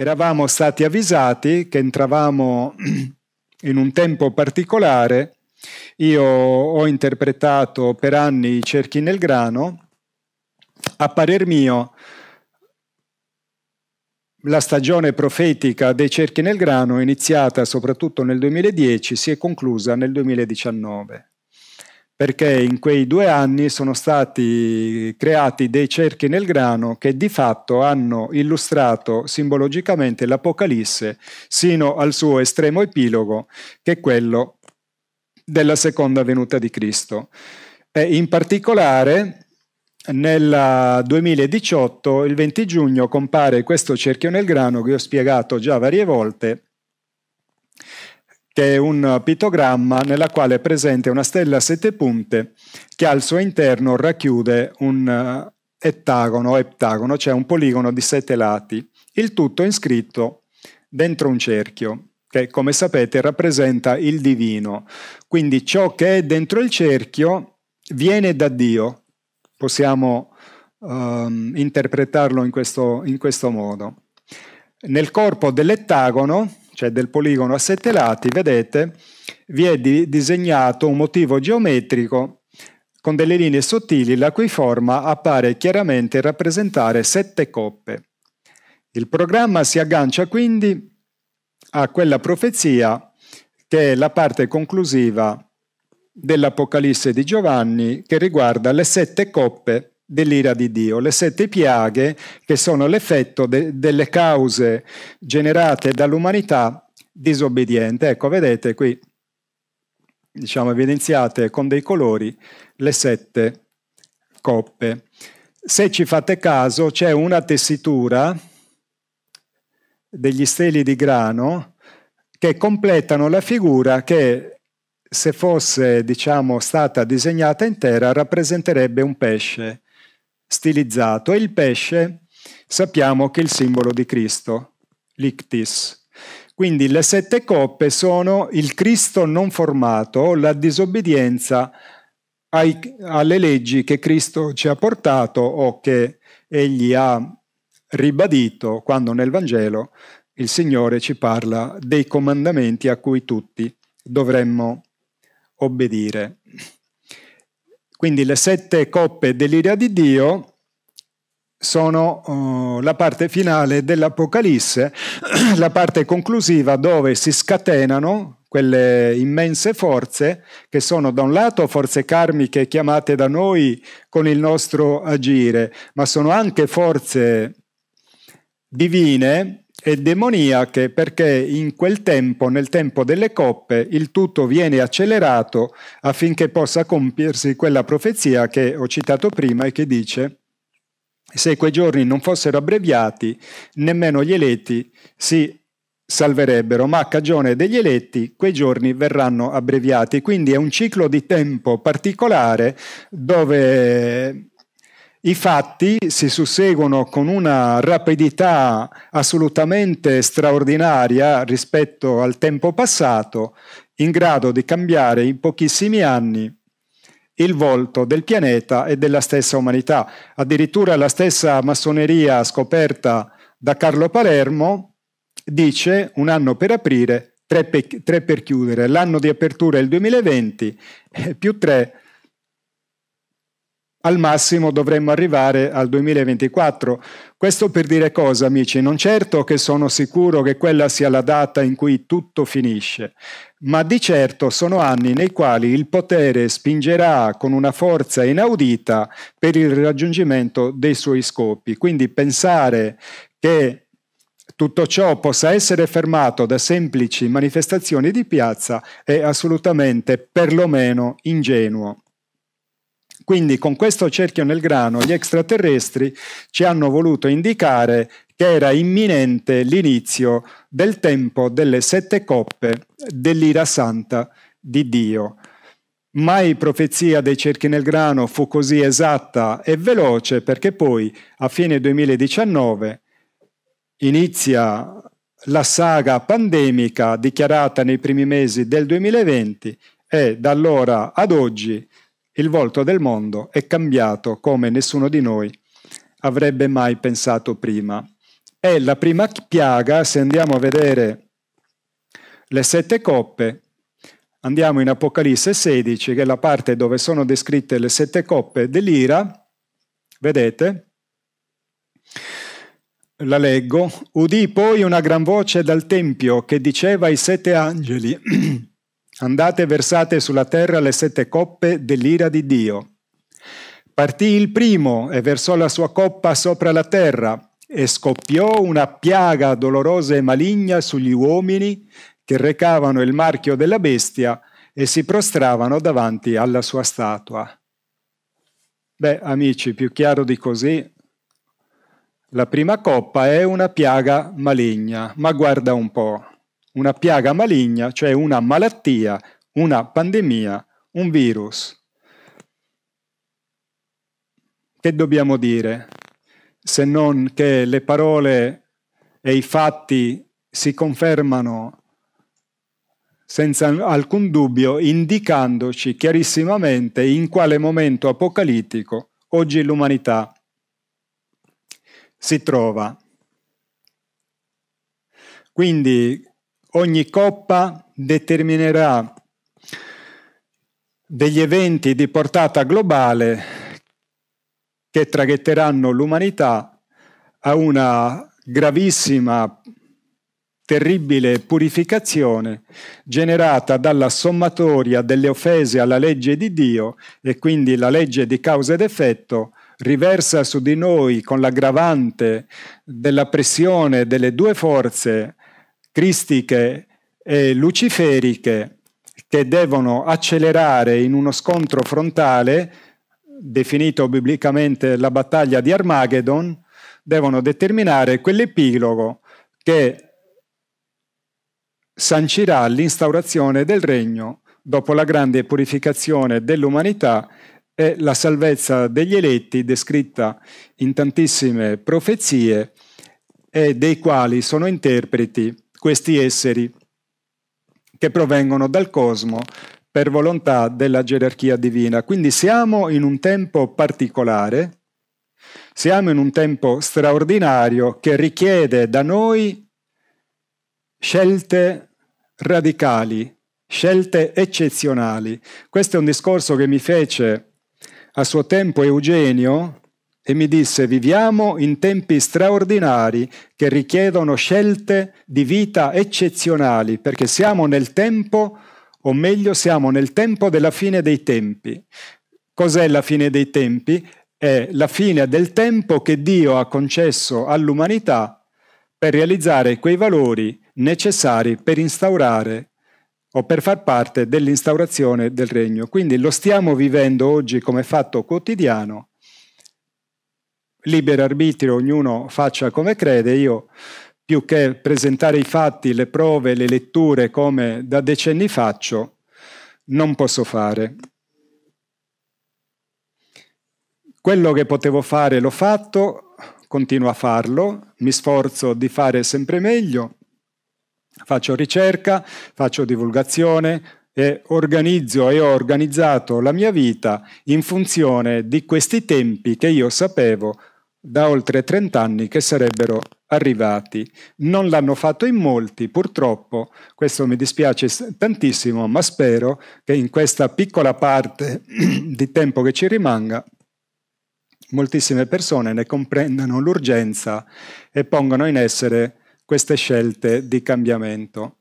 eravamo stati avvisati che entravamo in un tempo particolare. Io ho interpretato per anni i cerchi nel grano. A parer mio, la stagione profetica dei cerchi nel grano, iniziata soprattutto nel 2010, si è conclusa nel 2019 perché in quei due anni sono stati creati dei cerchi nel grano che di fatto hanno illustrato simbologicamente l'Apocalisse sino al suo estremo epilogo, che è quello della seconda venuta di Cristo. E in particolare nel 2018, il 20 giugno, compare questo cerchio nel grano che ho spiegato già varie volte che è un pittogramma nella quale è presente una stella a sette punte che al suo interno racchiude un eh, ettagono, eptagono, cioè un poligono di sette lati, il tutto inscritto dentro un cerchio che come sapete rappresenta il divino. Quindi ciò che è dentro il cerchio viene da Dio. Possiamo um, interpretarlo in questo, in questo modo. Nel corpo dell'ettagono cioè del poligono a sette lati, vedete, vi è di disegnato un motivo geometrico con delle linee sottili la cui forma appare chiaramente rappresentare sette coppe. Il programma si aggancia quindi a quella profezia che è la parte conclusiva dell'Apocalisse di Giovanni che riguarda le sette coppe dell'ira di Dio, le sette piaghe che sono l'effetto de- delle cause generate dall'umanità disobbediente. Ecco, vedete qui, diciamo, evidenziate con dei colori le sette coppe. Se ci fate caso, c'è una tessitura degli steli di grano che completano la figura che se fosse diciamo, stata disegnata intera rappresenterebbe un pesce stilizzato e il pesce sappiamo che è il simbolo di Cristo, l'ictis. Quindi le sette coppe sono il Cristo non formato, la disobbedienza ai, alle leggi che Cristo ci ha portato o che egli ha ribadito quando nel Vangelo il Signore ci parla dei comandamenti a cui tutti dovremmo obbedire. Quindi le sette coppe dell'ira di Dio sono uh, la parte finale dell'Apocalisse, la parte conclusiva dove si scatenano quelle immense forze che sono da un lato forze karmiche chiamate da noi con il nostro agire, ma sono anche forze divine e demoniache perché in quel tempo, nel tempo delle coppe, il tutto viene accelerato affinché possa compiersi quella profezia che ho citato prima e che dice se quei giorni non fossero abbreviati, nemmeno gli eletti si salverebbero, ma a cagione degli eletti quei giorni verranno abbreviati. Quindi è un ciclo di tempo particolare dove i fatti si susseguono con una rapidità assolutamente straordinaria rispetto al tempo passato, in grado di cambiare in pochissimi anni il volto del pianeta e della stessa umanità. Addirittura la stessa massoneria scoperta da Carlo Palermo dice un anno per aprire, tre per, chiudere. L'anno di apertura è il 2020, eh, più tre al massimo dovremmo arrivare al 2024. Questo per dire cosa, amici? Non certo che sono sicuro che quella sia la data in cui tutto finisce, ma di certo sono anni nei quali il potere spingerà con una forza inaudita per il raggiungimento dei suoi scopi. Quindi pensare che tutto ciò possa essere fermato da semplici manifestazioni di piazza è assolutamente perlomeno ingenuo. Quindi con questo cerchio nel grano gli extraterrestri ci hanno voluto indicare che era imminente l'inizio del tempo delle sette coppe dell'ira santa di Dio. Mai profezia dei cerchi nel grano fu così esatta e veloce perché poi a fine 2019 inizia la saga pandemica dichiarata nei primi mesi del 2020 e da allora ad oggi il volto del mondo è cambiato come nessuno di noi avrebbe mai pensato prima. E la prima piaga, se andiamo a vedere le sette coppe, andiamo in Apocalisse 16, che è la parte dove sono descritte le sette coppe dell'ira, vedete? La leggo. Udì poi una gran voce dal Tempio che diceva ai sette angeli Andate e versate sulla terra le sette coppe dell'ira di Dio. Partì il primo e versò la sua coppa sopra la terra e scoppiò una piaga dolorosa e maligna sugli uomini che recavano il marchio della bestia e si prostravano davanti alla sua statua. Beh, amici, più chiaro di così, la prima coppa è una piaga maligna, ma guarda un po' una piaga maligna, cioè una malattia, una pandemia, un virus. Che dobbiamo dire se non che le parole e i fatti si confermano senza alcun dubbio, indicandoci chiarissimamente in quale momento apocalittico oggi l'umanità si trova. Quindi Ogni coppa determinerà degli eventi di portata globale che traghetteranno l'umanità a una gravissima, terribile purificazione generata dalla sommatoria delle offese alla legge di Dio e quindi la legge di causa ed effetto riversa su di noi con l'aggravante della pressione delle due forze cristiche e luciferiche che devono accelerare in uno scontro frontale, definito biblicamente la battaglia di Armageddon, devono determinare quell'epilogo che sancirà l'instaurazione del regno dopo la grande purificazione dell'umanità e la salvezza degli eletti descritta in tantissime profezie e dei quali sono interpreti questi esseri che provengono dal cosmo per volontà della gerarchia divina. Quindi siamo in un tempo particolare, siamo in un tempo straordinario che richiede da noi scelte radicali, scelte eccezionali. Questo è un discorso che mi fece a suo tempo Eugenio e mi disse viviamo in tempi straordinari che richiedono scelte di vita eccezionali perché siamo nel tempo, o meglio siamo nel tempo della fine dei tempi. Cos'è la fine dei tempi? È la fine del tempo che Dio ha concesso all'umanità per realizzare quei valori necessari per instaurare o per far parte dell'instaurazione del regno. Quindi lo stiamo vivendo oggi come fatto quotidiano libero arbitrio, ognuno faccia come crede, io più che presentare i fatti, le prove, le letture come da decenni faccio, non posso fare. Quello che potevo fare l'ho fatto, continuo a farlo, mi sforzo di fare sempre meglio, faccio ricerca, faccio divulgazione, e organizzo e ho organizzato la mia vita in funzione di questi tempi che io sapevo da oltre 30 anni che sarebbero arrivati. Non l'hanno fatto in molti, purtroppo, questo mi dispiace tantissimo, ma spero che in questa piccola parte di tempo che ci rimanga moltissime persone ne comprendano l'urgenza e pongano in essere queste scelte di cambiamento.